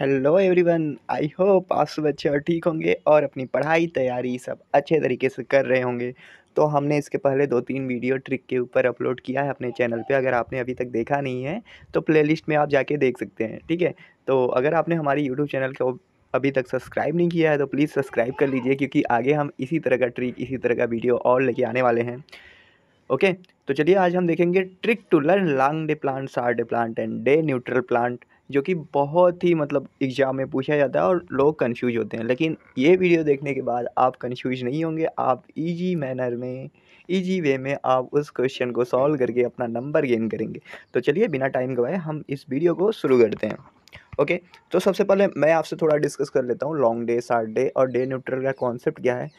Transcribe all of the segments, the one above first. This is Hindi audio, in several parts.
हेलो एवरीवन आई होप आप सब अच्छे और ठीक होंगे और अपनी पढ़ाई तैयारी सब अच्छे तरीके से कर रहे होंगे तो हमने इसके पहले दो तीन वीडियो ट्रिक के ऊपर अपलोड किया है अपने चैनल पे अगर आपने अभी तक देखा नहीं है तो प्लेलिस्ट में आप जाके देख सकते हैं ठीक है तो अगर आपने हमारे यूट्यूब चैनल को अभी तक सब्सक्राइब नहीं किया है तो प्लीज़ सब्सक्राइब कर लीजिए क्योंकि आगे हम इसी तरह का ट्रिक इसी तरह का वीडियो और लेके आने वाले हैं ओके तो चलिए आज हम देखेंगे trick to learn long day plant short day plant and day neutral plant जो कि बहुत ही मतलब एग्ज़ाम में पूछा जाता है और लोग कन्फ्यूज होते हैं लेकिन ये वीडियो देखने के बाद आप कन्फ्यूज नहीं होंगे आप ईजी मैनर में ईजी वे में आप उस क्वेश्चन को सॉल्व करके अपना नंबर गेन करेंगे तो चलिए बिना टाइम गवाए हम इस वीडियो को शुरू करते हैं ओके तो सबसे पहले मैं आपसे थोड़ा डिस्कस कर लेता हूँ लॉन्ग डे शार्ट डे और डे न्यूट्रल का कॉन्सेप्ट क्या है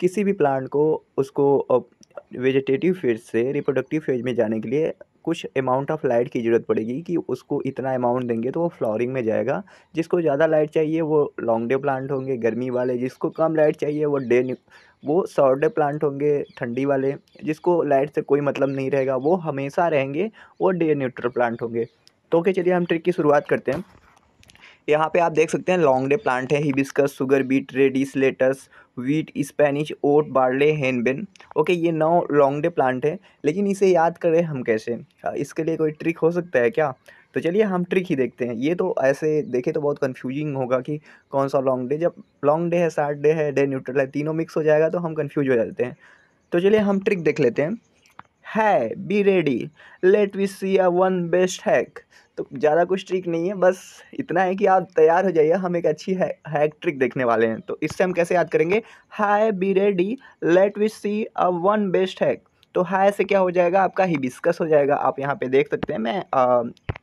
किसी भी प्लांट को उसको वेजिटेटिव फेज से रिप्रोडक्टिव फेज में जाने के लिए कुछ अमाउंट ऑफ लाइट की ज़रूरत पड़ेगी कि उसको इतना अमाउंट देंगे तो वो फ्लोरिंग में जाएगा जिसको ज़्यादा लाइट चाहिए वो लॉन्ग डे प्लांट होंगे गर्मी वाले जिसको कम लाइट चाहिए वो डे वो शॉर्ट डे प्लांट होंगे ठंडी वाले जिसको लाइट से कोई मतलब नहीं रहेगा वो हमेशा रहेंगे वो डे न्यूट्रल प्लांट होंगे तो ओके चलिए हम ट्रिक की शुरुआत करते हैं यहाँ पे आप देख सकते हैं लॉन्ग डे प्लांट है hibiscus sugar beet radish lettuce wheat spinach oat barley henbane okay ये नौ लॉन्ग डे प्लांट है लेकिन इसे याद करें हम कैसे हाँ, इसके लिए कोई ट्रिक हो सकता है क्या तो चलिए हम ट्रिक ही देखते हैं ये तो ऐसे देखे तो बहुत कन्फ्यूजिंग होगा कि कौन सा लॉन्ग डे जब लॉन्ग डे है शार्ट डे है डे न्यूट्रल है तीनों मिक्स हो जाएगा तो हम कन्फ्यूज हो जाते हैं तो चलिए हम ट्रिक देख लेते हैं है be ready let we see a one best hack तो ज़्यादा कुछ ट्रिक नहीं है बस इतना है कि आप तैयार हो जाइए हम एक अच्छी है, ट्रिक देखने वाले हैं तो इससे हम कैसे याद करेंगे high be ready let we see a one best hack तो हाई से क्या हो जाएगा आपका हिबिस्कस हो जाएगा आप यहाँ पे देख सकते हैं मैं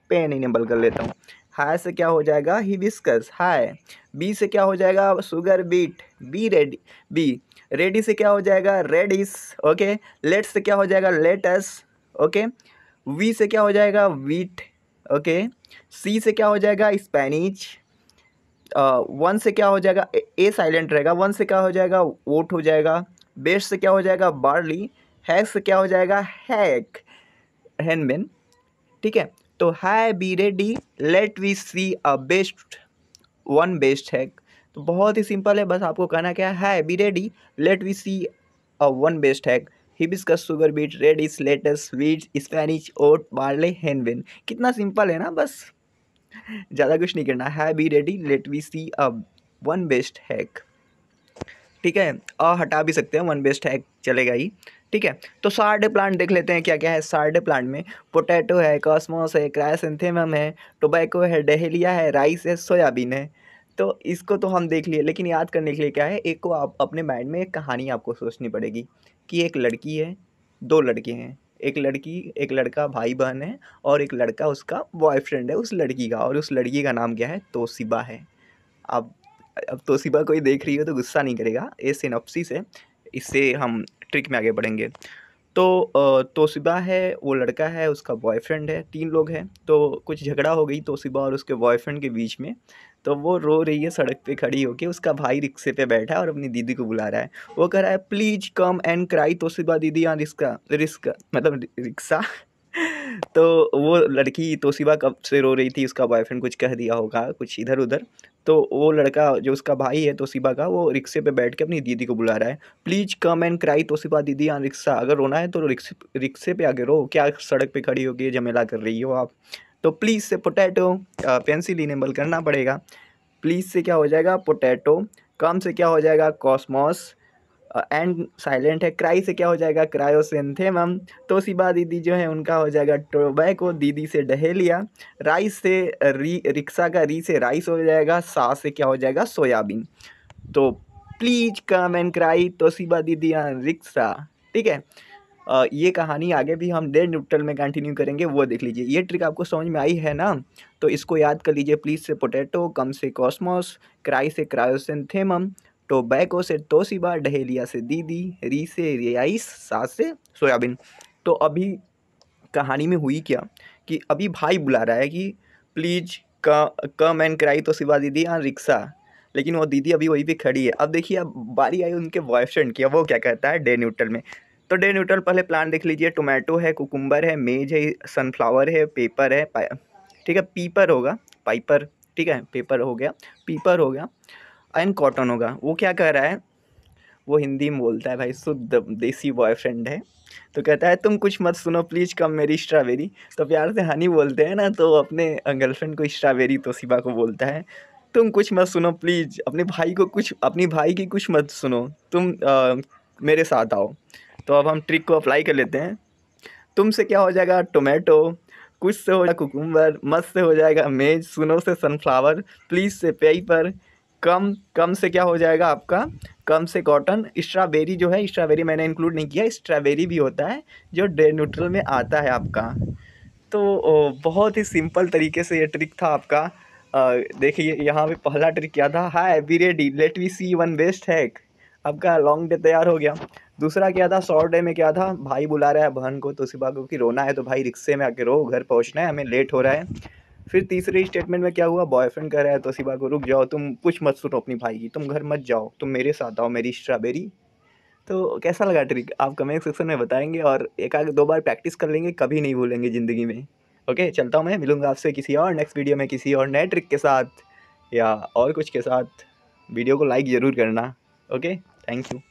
पेन इनेबल कर लेता हूँ हाई से क्या हो जाएगा हिबिस्कस हाई बी से क्या हो जाएगा sugar beet be ready be ready से क्या हो जाएगा रेडिस ओके लेट से क्या हो जाएगा लेटस ओके वी से क्या हो जाएगा वीट ओके सी से क्या हो जाएगा स्पेनिज वन से क्या हो जाएगा ए साइलेंट रहेगा वन से क्या हो जाएगा वोट हो जाएगा बेस्ट से क्या हो जाएगा बार्ली हैक से क्या हो जाएगा हैक हैंडमैन ठीक है तो है be ready let we see a best one best hack तो बहुत ही सिंपल है बस आपको कहना क्या है be ready let we see a one best hack hibiscus sugar beet radish lettuce wheat spinach oat barley हेनवेन कितना सिंपल है ना बस ज़्यादा कुछ नहीं करना है be ready let we see अब वन बेस्ट हैक ठीक है और हटा भी सकते हैं वन बेस्ट हैक चलेगा ही ठीक है तो सार्ड प्लांट देख लेते हैं क्या क्या है सार्ड प्लांट में पोटैटो है कॉस्मोस है क्रायसेंथेमम है टोबैको है डहेलिया है राइस है सोयाबीन है तो इसको तो हम देख लिए लेकिन याद करने के लिए क्या है एक को आप अपने माइंड में एक कहानी आपको सोचनी पड़ेगी कि एक लड़की है दो लड़के हैं एक लड़की एक लड़का भाई बहन है और एक लड़का उसका बॉयफ्रेंड है उस लड़की का और उस लड़की का नाम क्या है तोसिबा है अब अब तोसिबा कोई देख रही हो तो गुस्सा नहीं करेगा ये सिनॉप्सिस है इससे हम ट्रिक में आगे बढ़ेंगे तो तोसिबा है वो लड़का है उसका बॉयफ्रेंड है तीन लोग हैं तो कुछ झगड़ा हो गई तोसिबा और उसके बॉयफ्रेंड के बीच में तो वो रो रही है सड़क पे खड़ी होके उसका भाई रिक्शे पे बैठा है और अपनी दीदी को बुला रहा है वो कह रहा है प्लीज कम एंड क्राई तो सिबा दीदी यहाँ रिस्का रिस्क मतलब रिक्शा तो वो लड़की तोशिबा कब से रो रही थी उसका बॉयफ्रेंड कुछ कह दिया होगा कुछ इधर उधर तो वो लड़का जो उसका भाई है तोशिबा का वो रिक्शे पे बैठ के अपनी दीदी को बुला रहा है प्लीज़ कम एंड क्राई तोशिबा दीदी यहाँ रिक्शा अगर रोना है तो रिक्शे रिक्शे पे आगे रो क्या सड़क पे खड़ी होगी झमेला कर रही हो आप तो प्लीज़ से पोटैटो पेंसिल इनेबल करना पड़ेगा प्लीज़ से क्या हो जाएगा पोटैटो कम से क्या हो जाएगा कॉस्मॉस एंड साइलेंट है क्राई से क्या हो जाएगा क्रायोसेंथेमम तो बात दीदी जो है उनका हो जाएगा टोबैको दीदी से डहेलिया राइस से री रिक्शा का री से राइस हो जाएगा सा से क्या हो जाएगा सोयाबीन तो प्लीज कम एंड क्राई तो सी बात दीदी हाँ, रिक्शा ठीक है ये कहानी आगे भी हम डेड न्यूट्रल में कंटिन्यू करेंगे वो देख लीजिए ये ट्रिक आपको समझ में आई है ना तो इसको याद कर लीजिए प्लीज से पोटैटो कम से कॉस्मोस क्राई से क्रायोसेंथेमम टोबैको से तोसीबा डहेलिया से दीदी री से रियाइस सा से सोयाबीन तो अभी कहानी में हुई क्या कि अभी भाई बुला रहा है कि प्लीज कम एंड क्राई तो सिवा दीदी यहाँ रिक्शा लेकिन वो दीदी अभी वहीं पे खड़ी है अब देखिए अब बारी आई उनके बॉयफ्रेंड की अब वो क्या कहता है डे न्यूट्रल में तो डे न्यूट्रल पहले प्लांट देख लीजिए टोमेटो है कुकुम्बर है मेज है सनफ्लावर है पेपर है ठीक है पीपर होगा पाइपर ठीक है पेपर हो गया पीपर हो गया एंड कॉटन होगा वो क्या कह रहा है वो हिंदी में बोलता है भाई शुद्ध देसी बॉयफ्रेंड है तो कहता है तुम कुछ मत सुनो प्लीज़ कम मेरी स्ट्रॉबेरी तो प्यार से हनी बोलते हैं ना तो अपने गर्लफ्रेंड को स्ट्रॉबेरी तो सिबा को बोलता है तुम कुछ मत सुनो प्लीज़ अपने भाई को कुछ अपनी भाई की कुछ मत सुनो तुम आ, मेरे साथ आओ तो अब हम ट्रिक को अप्लाई कर लेते हैं तुमसे क्या हो जाएगा टोमेटो कुछ से हो जाएगा कुकुम्बर मत से हो जाएगा मेज सुनो से सनफ्लावर प्लीज़ से पेपर कम कम से क्या हो जाएगा आपका कम से कॉटन स्ट्रॉबेरी जो है स्ट्रॉबेरी मैंने इंक्लूड नहीं किया स्ट्रॉबेरी भी होता है जो डे न्यूट्रल में आता है आपका तो बहुत ही सिंपल तरीके से ये ट्रिक था आपका देखिए यहाँ पे पहला ट्रिक क्या था hi be ready let we see one best hack आपका लॉन्ग डे तैयार हो गया दूसरा क्या था शॉर्ट डे में क्या था भाई बुला रहा है बहन को तो सिबा को कि रोना है तो भाई रिक्शे में आके रो घर पहुँचना है हमें लेट हो रहा है फिर तीसरे स्टेटमेंट में क्या हुआ बॉयफ्रेंड कह रहा है तो सिबा को रुक जाओ तुम कुछ मत सुनो अपनी भाई की तुम घर मत जाओ तुम मेरे साथ आओ मेरी स्ट्रॉबेरी तो कैसा लगा ट्रिक आप कमेंट सेक्शन में बताएंगे और एक आगे दो बार प्रैक्टिस कर लेंगे कभी नहीं भूलेंगे ज़िंदगी में ओके चलता हूँ मैं मिलूँगा आपसे किसी और नेक्स्ट वीडियो में किसी और नए ट्रिक के साथ या और कुछ के साथ वीडियो को लाइक ज़रूर करना ओके थैंक यू